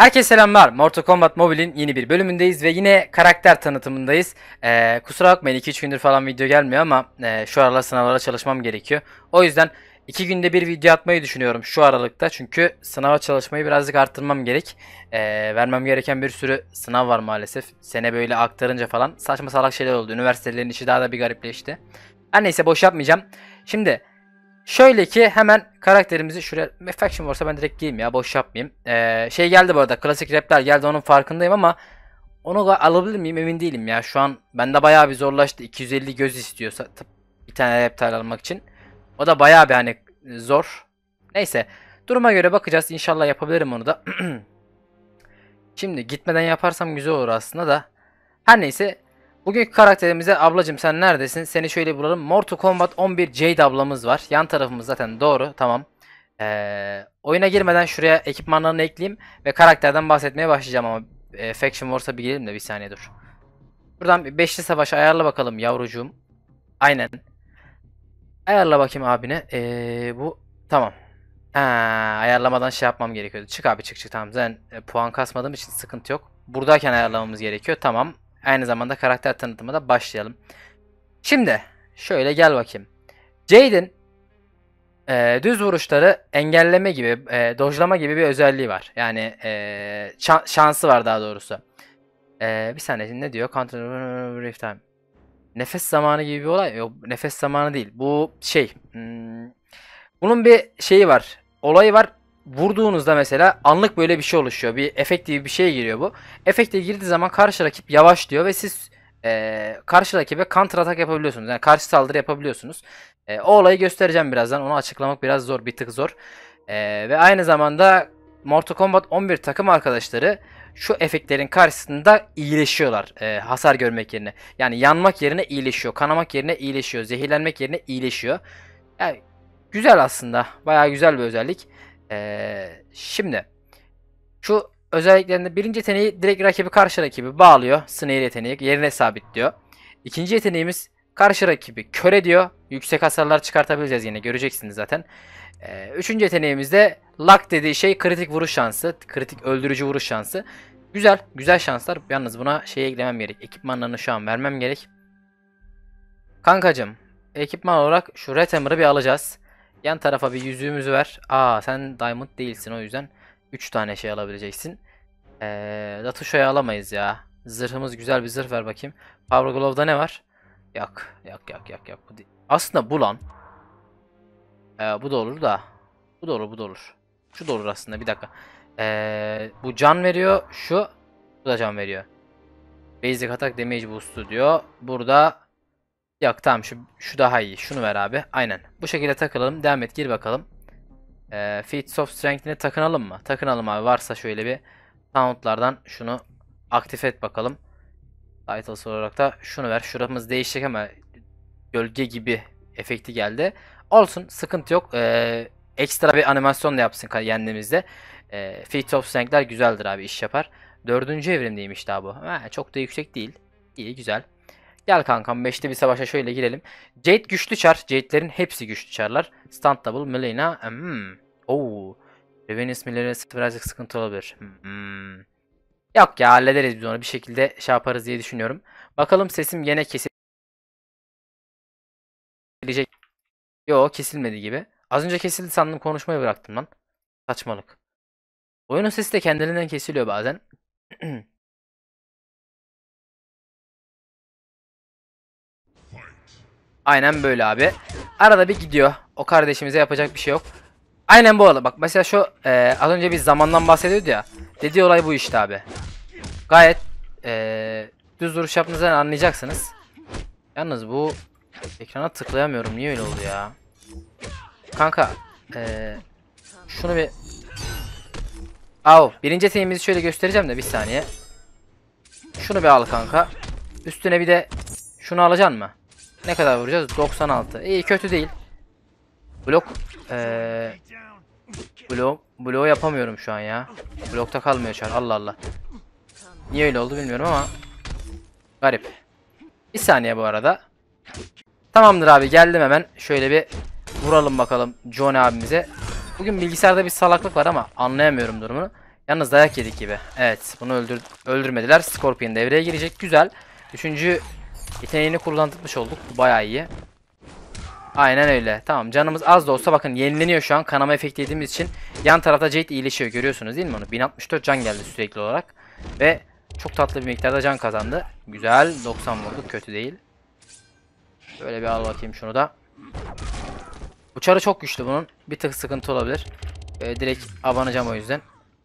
Herkese selamlar. Mortal Kombat Mobile'in yeni bir bölümündeyiz ve yine karakter tanıtımındayız. Ee, kusura bakmayın 2-3 gündür falan video gelmiyor ama e, şu aralar sınavlara çalışmam gerekiyor. O yüzden 2 günde bir video atmayı düşünüyorum şu aralıkta. Çünkü sınava çalışmayı birazcık arttırmam gerek. Ee, vermem gereken bir sürü sınav var maalesef. Sene böyle aktarınca falan saçma salak şeyler oldu. Üniversitelerin işi daha da bir garipleşti. Her neyse boş yapmayacağım. Şimdi Şöyle ki hemen karakterimizi şuraya Faction varsa ben direkt giyeyim ya boş yapmayayım. Ee, şey geldi bu arada klasik rapler geldi onun farkındayım ama onu alabilir miyim emin değilim ya. Şu an bende bayağı bir zorlaştı. 250 göz istiyorsa bir tane reptil almak için. O da bayağı bir hani e, zor. Neyse duruma göre bakacağız. İnşallah yapabilirim onu da. Şimdi gitmeden yaparsam güzel olur aslında da. Her neyse Bugünkü karakterimize ablacım sen neredesin? Seni şöyle bulalım. Mortal Kombat 11 Jade ablamız var. Yan tarafımız zaten doğru. Tamam. Ee, oyuna girmeden şuraya ekipmanlarını ekleyeyim. Ve karakterden bahsetmeye başlayacağım ama. E, Faction Wars'a bir girelim de bir saniye dur. Buradan beşli savaş ayarla bakalım yavrucuğum. Aynen. Ayarla bakayım abine. Ee, bu tamam. Ha, ayarlamadan şey yapmam gerekiyordu. Çık abi çık çık tamam. Zaten e, puan kasmadığım için sıkıntı yok. Buradayken ayarlamamız gerekiyor. Tamam. Aynı zamanda karakter tanıtımı da başlayalım. Şimdi şöyle gel bakayım. Jaden e, düz vuruşları engelleme gibi, e, dojlama gibi bir özelliği var. Yani e, şansı var daha doğrusu. E, bir saniye ne diyor? Counter time. Nefes zamanı gibi bir olay. Yok nefes zamanı değil. Bu şey. Hmm, bunun bir şeyi var. Olayı var vurduğunuzda mesela anlık böyle bir şey oluşuyor. Bir efekt gibi bir şey giriyor bu. Efekte girdiği zaman karşı rakip yavaşlıyor ve siz e, karşı rakibe counter atak yapabiliyorsunuz. Yani karşı saldırı yapabiliyorsunuz. E, o olayı göstereceğim birazdan. Onu açıklamak biraz zor, bir tık zor. E, ve aynı zamanda Mortal Kombat 11 takım arkadaşları şu efektlerin karşısında iyileşiyorlar e, hasar görmek yerine. Yani yanmak yerine iyileşiyor, kanamak yerine iyileşiyor, zehirlenmek yerine iyileşiyor. Yani güzel aslında. Bayağı güzel bir özellik. Ee, şimdi şu özelliklerinde birinci yeteneği direkt rakibi karşı rakibi bağlıyor. Snare yeteneği yerine sabitliyor. İkinci yeteneğimiz karşı rakibi köre diyor Yüksek hasarlar çıkartabileceğiz yine göreceksiniz zaten. Ee, üçüncü de luck dediği şey kritik vuruş şansı. Kritik öldürücü vuruş şansı. Güzel. Güzel şanslar. Yalnız buna şey eklemem gerek. Ekipmanlarını şu an vermem gerek. Kankacım ekipman olarak şu Retemer'ı bir alacağız. Yan tarafa bir yüzüğümüz ver. Aa sen diamond değilsin o yüzden 3 tane şey alabileceksin. Ee, Latuşa'yı alamayız ya. Zırhımız güzel bir zırh ver bakayım. Power Glove'da ne var? Yak, yak, yak, yak, yok. Aslında bu lan. Ee, bu da olur da. Bu da olur bu da olur. Şu da olur aslında bir dakika. Ee, bu can veriyor. Şu. Bu da can veriyor. Basic atak damage boost'u diyor. Burada Yok tamam şu, şu daha iyi. Şunu ver abi. Aynen. Bu şekilde takılalım. Devam et gir bakalım. Ee, Feats of Strength'ine takınalım mı? Takınalım abi. Varsa şöyle bir soundlardan şunu aktif et bakalım. Titles olarak da şunu ver. Şuramız değişecek ama gölge gibi efekti geldi. Olsun sıkıntı yok. Ee, ekstra bir animasyon da yapsın kendimizde. Ee, Feats of Strength'ler güzeldir abi iş yapar. Dördüncü evrimdeymiş daha bu. Ha, çok da yüksek değil. İyi güzel. Gel kankam 5'te bir savaşa şöyle girelim. Jade güçlü çar. Jade'lerin hepsi güçlü çarlar. Stand double Melina. Hmm. Oo. Revenus Miller'e birazcık sıkıntı olabilir. Hmm. Yok ya hallederiz biz onu. Bir şekilde şey yaparız diye düşünüyorum. Bakalım sesim yine kesilecek. Yo kesilmedi gibi. Az önce kesildi sandım konuşmayı bıraktım lan. Saçmalık. Oyunun sesi de kendiliğinden kesiliyor bazen. Aynen böyle abi. Arada bir gidiyor. O kardeşimize yapacak bir şey yok. Aynen bu olay. Bak mesela şu e, az önce bir zamandan bahsediyordu ya. Dediği olay bu işte abi. Gayet e, düz duruş yaptığınızdan anlayacaksınız. Yalnız bu ekrana tıklayamıyorum. Niye öyle oldu ya? Kanka e, şunu bir Av birinci eteğimizi şöyle göstereceğim de bir saniye. Şunu bir al kanka. Üstüne bir de şunu alacaksın mı? Ne kadar vuracağız? 96. İyi kötü değil. Blok. Ee, blok. Bloğu yapamıyorum şu an ya. Blokta kalmıyor şu an. Allah Allah. Niye öyle oldu bilmiyorum ama. Garip. Bir saniye bu arada. Tamamdır abi geldim hemen. Şöyle bir vuralım bakalım John abimize. Bugün bilgisayarda bir salaklık var ama anlayamıyorum durumunu. Yalnız dayak yedik gibi. Evet bunu öldür öldürmediler. Scorpion devreye girecek. Güzel. Üçüncü Yeteneğini kullandırmış olduk. Bu bayağı iyi. Aynen öyle. Tamam canımız az da olsa bakın yenileniyor şu an kanama efekti yediğimiz için. Yan tarafta Jade iyileşiyor görüyorsunuz değil mi onu? 1064 can geldi sürekli olarak. Ve çok tatlı bir miktarda can kazandı. Güzel 90 vurduk kötü değil. Böyle bir al bakayım şunu da. Uçarı çok güçlü bunun. Bir tık sıkıntı olabilir. Ee, direkt abanacağım o yüzden.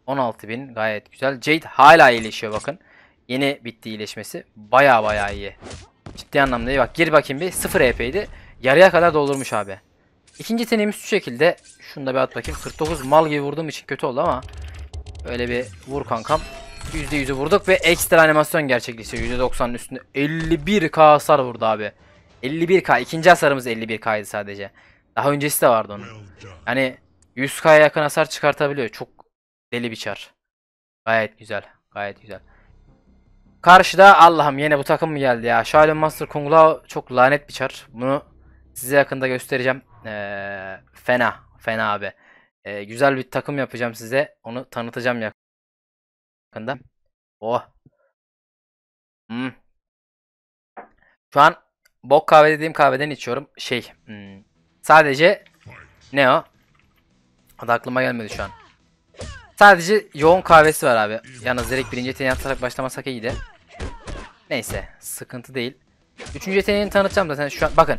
16.000 gayet güzel. Jade hala iyileşiyor bakın. Yeni bitti iyileşmesi. Baya baya iyi. Ciddi anlamda değil Bak geri bakayım bir. 0 HP'ydi. E Yarıya kadar doldurmuş abi. İkinci yeteneğimiz şu şekilde. Şunu da bir at bakayım. 49 mal gibi vurduğum için kötü oldu ama. Öyle bir vur kankam. %100'ü vurduk ve ekstra animasyon gerçekleşiyor. %90'ın üstünde 51k hasar vurdu abi. 51k. ikinci hasarımız 51k'ydı sadece. Daha öncesi de vardı onun. Yani 100k'ya yakın hasar çıkartabiliyor. Çok deli bir çar. Gayet güzel. Gayet güzel. Karşıda Allah'ım yine bu takım mı geldi ya? Shaolin Master Kung Lao çok lanet bir çar. Bunu size yakında göstereceğim. Ee, fena. Fena abi. Ee, güzel bir takım yapacağım size. Onu tanıtacağım yakında. Oh. Hmm. Şu an bok kahve dediğim kahveden içiyorum. Şey. Hmm. Sadece ne o? Adı aklıma gelmedi şu an. Sadece yoğun kahvesi var abi. Yalnız direkt birinci yeteneği atarak başlamasak iyiydi. Neyse sıkıntı değil. Üçüncü yeteneğini tanıtacağım zaten şu an. Bakın.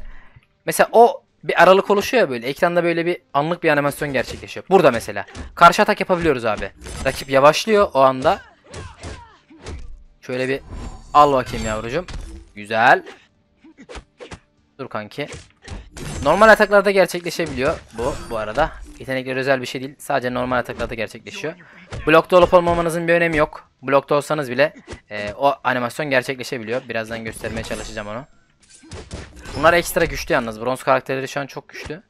Mesela o bir aralık oluşuyor ya böyle. Ekranda böyle bir anlık bir animasyon gerçekleşiyor. Burada mesela. Karşı atak yapabiliyoruz abi. Rakip yavaşlıyor o anda. Şöyle bir al bakayım yavrucum. Güzel. Dur kanki. Normal ataklarda gerçekleşebiliyor bu bu arada. Yetenekler özel bir şey değil. Sadece normal ataklarda gerçekleşiyor. Blokta olup olmamanızın bir önemi yok. Blokta olsanız bile e, o animasyon gerçekleşebiliyor. Birazdan göstermeye çalışacağım onu. Bunlar ekstra güçlü yalnız. Bronz karakterleri şu an çok güçlü.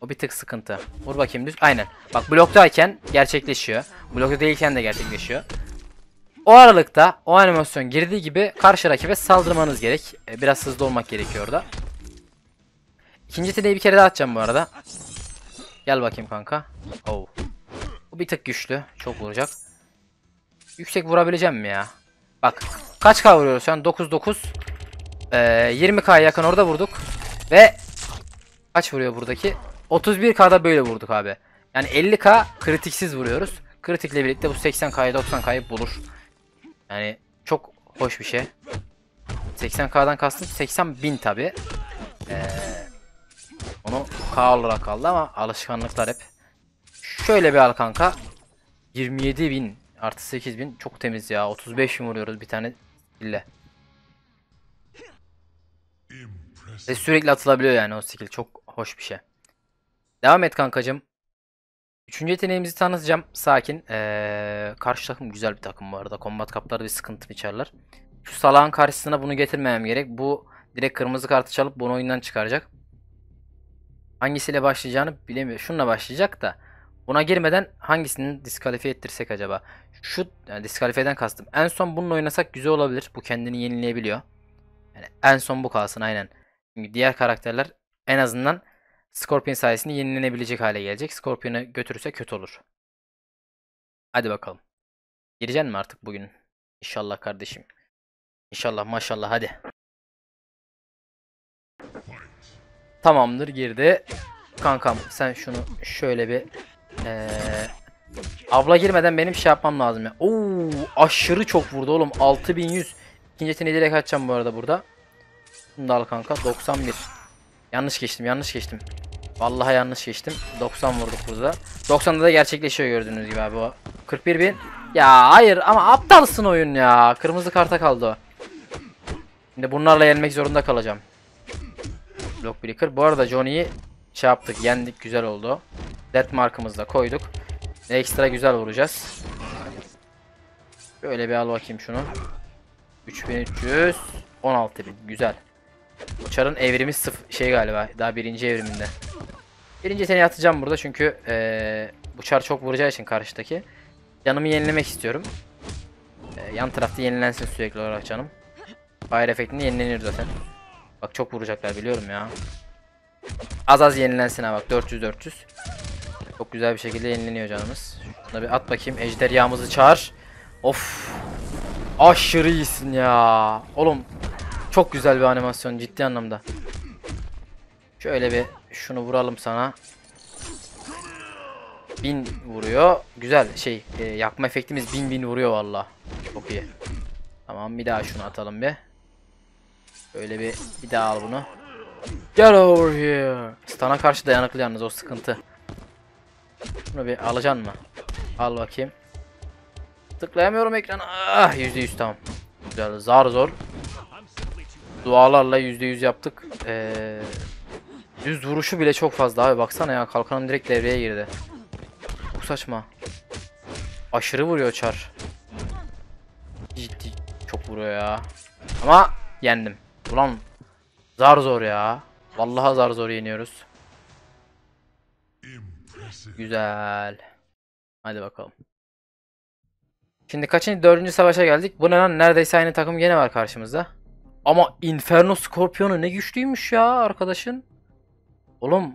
O bir tık sıkıntı. Vur bakayım düz. Aynen. Bak bloktayken gerçekleşiyor. Blokta değilken de gerçekleşiyor. O aralıkta o animasyon girdiği gibi karşı rakibe saldırmanız gerek. E, biraz hızlı olmak gerekiyor orada. İkinci tedeyi bir kere daha atacağım bu arada. Gel bakayım kanka. Oh. Bu bir tık güçlü. Çok vuracak. Yüksek vurabileceğim mi ya? Bak. Kaç K vuruyoruz şu an? 9 9. Ee, 20K'ya yakın orada vurduk. Ve kaç vuruyor buradaki? 31K'da böyle vurduk abi. Yani 50K kritiksiz vuruyoruz. Kritikle birlikte bu 80K'yı 90K'yı bulur. Yani çok hoş bir şey. 80K'dan kastım 80 bin tabi. Ee, onu K olarak kaldı ama alışkanlıklar hep. Şöyle bir al kanka. 27 bin artı 8 bin çok temiz ya. 35 bin vuruyoruz bir tane ile. Ve sürekli atılabiliyor yani o skill. Çok hoş bir şey. Devam et kankacım. Üçüncü yeteneğimizi tanıtacağım. Sakin. Ee, karşı takım güzel bir takım bu arada. Kombat kapları bir sıkıntı biçerler. Şu salağın karşısına bunu getirmemem gerek. Bu direkt kırmızı kartı çalıp bunu oyundan çıkaracak hangisiyle başlayacağını bilemiyor. Şununla başlayacak da buna girmeden hangisini diskalifiye ettirsek acaba? Şu yani diskalifiyeden kastım. En son bununla oynasak güzel olabilir. Bu kendini yenileyebiliyor. Yani en son bu kalsın aynen. Çünkü diğer karakterler en azından Scorpion sayesinde yenilenebilecek hale gelecek. Scorpion'a götürürse kötü olur. Hadi bakalım. Gireceksin mi artık bugün? İnşallah kardeşim. İnşallah maşallah hadi. Tamamdır girdi. Kankam sen şunu şöyle bir ee, abla girmeden benim şey yapmam lazım ya. Oo aşırı çok vurdu oğlum 6100. İkincisini direkt açacağım bu arada burada. Şunu da al kanka 91. Yanlış geçtim yanlış geçtim. Vallahi yanlış geçtim. 90 vurduk burada. 90'da da gerçekleşiyor gördüğünüz gibi abi o. 41 bin. Ya hayır ama aptalsın oyun ya. Kırmızı karta kaldı Şimdi bunlarla yenmek zorunda kalacağım. Block Breaker. Bu arada Johnny'yi şey yaptık. Yendik. Güzel oldu. Death markımızı da koyduk. Ekstra güzel vuracağız. Böyle bir al bakayım şunu. 3300. 16000. Güzel. Uçarın evrimi sıfır şey galiba. Daha birinci evriminde. Birinci seni atacağım burada çünkü ee, bu çok vuracağı için karşıdaki. Canımı yenilemek istiyorum. E, yan tarafta yenilensin sürekli olarak canım. Fire efektinde yenileniyor zaten. Bak çok vuracaklar biliyorum ya. Az az yenilensin ha bak 400-400. Çok güzel bir şekilde yenileniyor canımız. Şuna bir at bakayım. Ejderhamızı çağır. Of. Aşırı iyisin ya. Oğlum çok güzel bir animasyon ciddi anlamda. Şöyle bir şunu vuralım sana. Bin vuruyor. Güzel şey e, yakma efektimiz bin, bin vuruyor valla. Çok iyi. Tamam bir daha şunu atalım bir. Öyle bir bir daha al bunu. Get over here. Stana karşı dayanıklı yalnız o sıkıntı. Bunu bir alacan mı? Al bakayım. Tıklayamıyorum ekranı. Ah %100 tamam. Güzel zar zor. Dualarla %100 yaptık. Ee, düz vuruşu bile çok fazla abi baksana ya kalkanım direkt devreye girdi. Bu saçma. Aşırı vuruyor çar. Ciddi çok vuruyor ya. Ama yendim. Ulan zar zor ya. Vallahi zar zor yeniyoruz. Güzel. Hadi bakalım. Şimdi kaçıncı? Dördüncü savaşa geldik. Bu neden? Neredeyse aynı takım gene var karşımızda. Ama Inferno Scorpion'u ne güçlüymüş ya arkadaşın. Oğlum.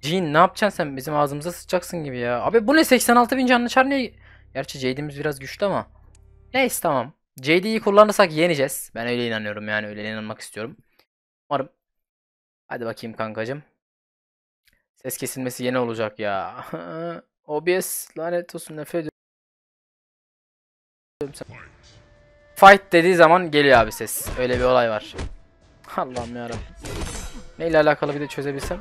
Jean ne yapacaksın sen? Bizim ağzımıza sıçacaksın gibi ya. Abi bu ne? 86 bin canlı çar ne? Gerçi Jade'imiz biraz güçlü ama. Neyse tamam. JD'yi kullanırsak yeneceğiz. Ben öyle inanıyorum yani öyle inanmak istiyorum. Umarım. Hadi bakayım kankacım. Ses kesilmesi yeni olacak ya. OBS lanet olsun nefret Fight dediği zaman geliyor abi ses. Öyle bir olay var. Allah'ım yarabbim. Neyle alakalı bir de çözebilsem.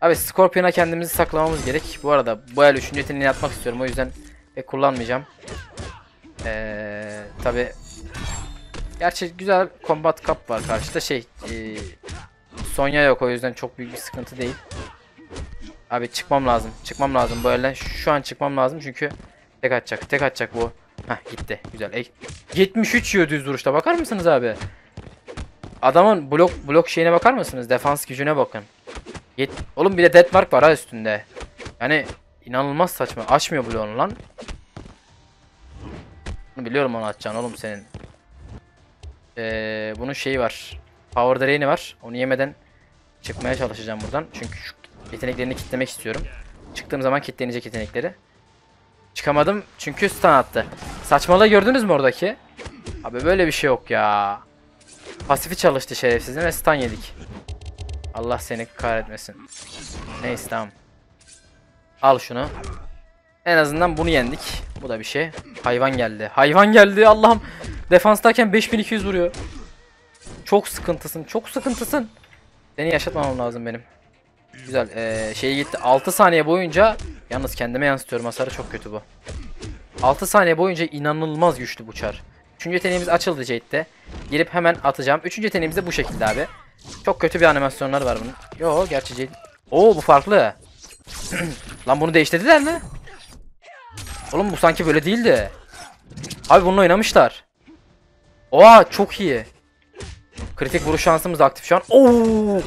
Abi Scorpion'a kendimizi saklamamız gerek. Bu arada bu el 3. yeteneğini atmak istiyorum. O yüzden pek kullanmayacağım. Ee, tabi Gerçi güzel combat cup var karşıda şey e, Sonya yok o yüzden çok büyük bir sıkıntı değil. Abi çıkmam lazım. Çıkmam lazım Bu böyle. Şu an çıkmam lazım çünkü tek atacak. Tek atacak bu. Heh gitti. Güzel. E, 73 yiyor düz duruşta. Bakar mısınız abi? Adamın blok blok şeyine bakar mısınız? Defans gücüne bakın. Yet Oğlum bir de dead mark var ha üstünde. Yani inanılmaz saçma. Açmıyor bloğunu lan. Biliyorum onu atacaksın oğlum senin. Ee, bunun şeyi var. Power Drain'i var. Onu yemeden çıkmaya çalışacağım buradan. Çünkü şu yeteneklerini kitlemek istiyorum. Çıktığım zaman kitlenecek yetenekleri. Çıkamadım çünkü stun attı. Saçmalığı gördünüz mü oradaki? Abi böyle bir şey yok ya. Pasifi çalıştı şerefsizin ve stun yedik. Allah seni kahretmesin. Neyse tamam. Al şunu. En azından bunu yendik. Bu da bir şey. Hayvan geldi. Hayvan geldi Allah'ım. Defanstayken 5200 vuruyor. Çok sıkıntısın. Çok sıkıntısın. Seni yaşatmamam lazım benim. Güzel. Ee, şey gitti. 6 saniye boyunca yalnız kendime yansıtıyorum hasarı çok kötü bu. 6 saniye boyunca inanılmaz güçlü bu çar. Üçüncü yeteneğimiz açıldı Jade'de. Girip hemen atacağım. Üçüncü yeteneğimiz de bu şekilde abi. Çok kötü bir animasyonlar var bunun. Yo gerçi Jade... Oo bu farklı. Lan bunu değiştirdiler mi? Oğlum bu sanki böyle değildi. Abi bunu oynamışlar. Oha çok iyi. Kritik vuruş şansımız aktif şu an. Oo!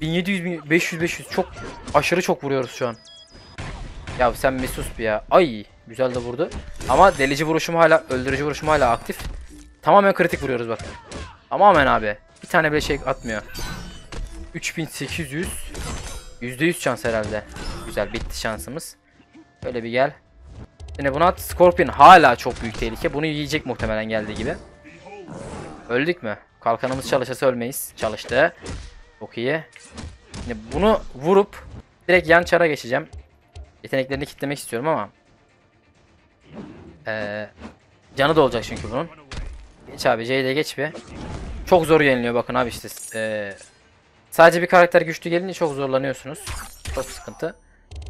1700 500 500 çok aşırı çok vuruyoruz şu an. Ya sen Mesus bir ya. Ay güzel de vurdu. Ama delici vuruşum hala öldürücü vuruşum hala aktif. Tamamen kritik vuruyoruz bak. Tamamen abi. Bir tane bile şey atmıyor. 3800 %100 şans herhalde. Güzel bitti şansımız. Böyle bir gel. Yine bunu at. Scorpion hala çok büyük tehlike. Bunu yiyecek muhtemelen geldiği gibi. Öldük mü? Kalkanımız çalışırsa ölmeyiz. Çalıştı. Çok iyi. Şimdi bunu vurup direkt yan çara geçeceğim. Yeteneklerini kitlemek istiyorum ama. Ee, canı da olacak çünkü bunun. Geç abi C'de geç bir. Çok zor yeniliyor bakın abi işte. Ee, sadece bir karakter güçlü gelince çok zorlanıyorsunuz. Çok sıkıntı.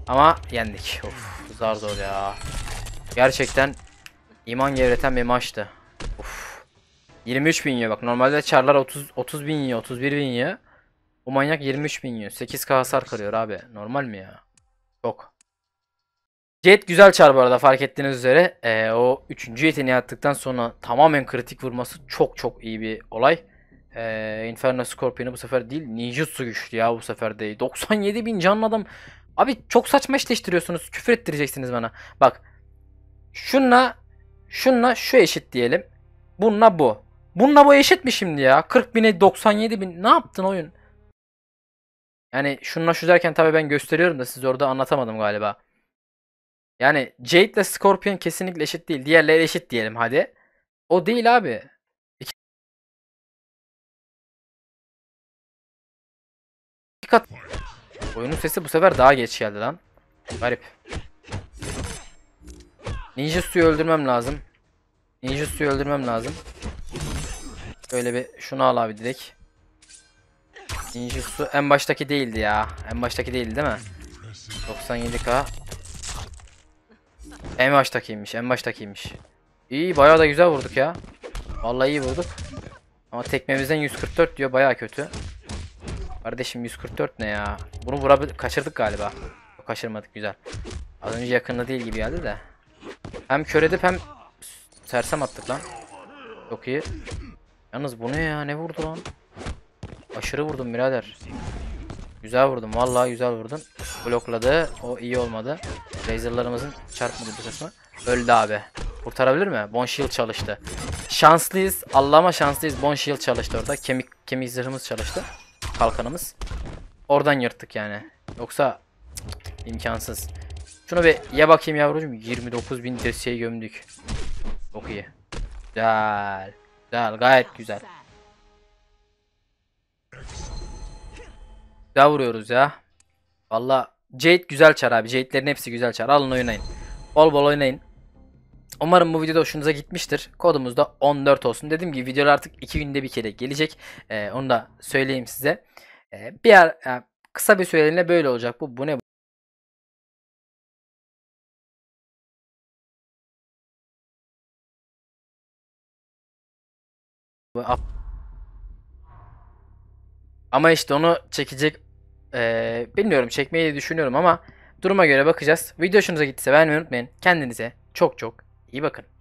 Ama yendik. Of, zar zor ya. Gerçekten iman gevreten bir maçtı. Uf. 23 bin yiyor bak. Normalde çarlar 30 30 bin yiyor, 31 bin yiyor. Bu manyak 23 bin yiyor. 8k hasar kırıyor abi. Normal mi ya? Çok. Jet güzel çar bu arada fark ettiğiniz üzere. Ee, o 3. yeteneği attıktan sonra tamamen kritik vurması çok çok iyi bir olay. Ee, Inferno Scorpion'u bu sefer değil Ninjutsu güçlü ya bu sefer değil. 97 bin canlı adam. Abi çok saçma eşleştiriyorsunuz. Küfür ettireceksiniz bana. Bak Şunla şunla şu eşit diyelim. Bununla bu. Bununla bu eşit mi şimdi ya? 40 bine 97 bin. Ne yaptın oyun? Yani şunla şu derken tabii ben gösteriyorum da siz orada anlatamadım galiba. Yani Jade ile Scorpion kesinlikle eşit değil. Diğerleri eşit diyelim hadi. O değil abi. İki kat. Oyunun sesi bu sefer daha geç geldi lan. Garip. Ninja suyu öldürmem lazım. Ninja suyu öldürmem lazım. Böyle bir şunu al abi direkt. Ninja su en baştaki değildi ya. En baştaki değildi değil mi? 97k. En baştakiymiş. En baştakiymiş. İyi bayağı da güzel vurduk ya. Vallahi iyi vurduk. Ama tekmemizden 144 diyor bayağı kötü. Kardeşim 144 ne ya? Bunu vurabil kaçırdık galiba. Kaçırmadık güzel. Az önce yakında değil gibi geldi de. Hem kör edip hem sersem attık lan. Çok iyi. Yalnız bu ne ya? Ne vurdu lan? Aşırı vurdum birader. Güzel vurdum. Vallahi güzel vurdum. Blokladı. O iyi olmadı. Laserlarımızın çarpmadı bir kısmı. Öldü abi. Kurtarabilir mi? Bon shield çalıştı. Şanslıyız. Allah'ıma şanslıyız. Bon shield çalıştı orada. Kemik kemik zırhımız çalıştı. Kalkanımız. Oradan yırttık yani. Yoksa imkansız. Şuna bir ya bakayım yavrucuğum. 29 bin dirseği gömdük. Çok iyi. Güzel. Güzel gayet güzel. Güzel vuruyoruz ya. Valla Jade güzel çar abi. Jade'lerin hepsi güzel çar. Alın oynayın. Bol bol oynayın. Umarım bu videoda hoşunuza gitmiştir. Kodumuz da 14 olsun. Dediğim gibi videolar artık 2 günde bir kere gelecek. Ee, onu da söyleyeyim size. Ee, bir yer, yani kısa bir süreliğine böyle olacak bu. Bu ne? at. Ama işte onu çekecek ee, bilmiyorum çekmeyi de düşünüyorum ama duruma göre bakacağız. Video hoşunuza gittiyse beğenmeyi unutmayın. Kendinize çok çok iyi bakın.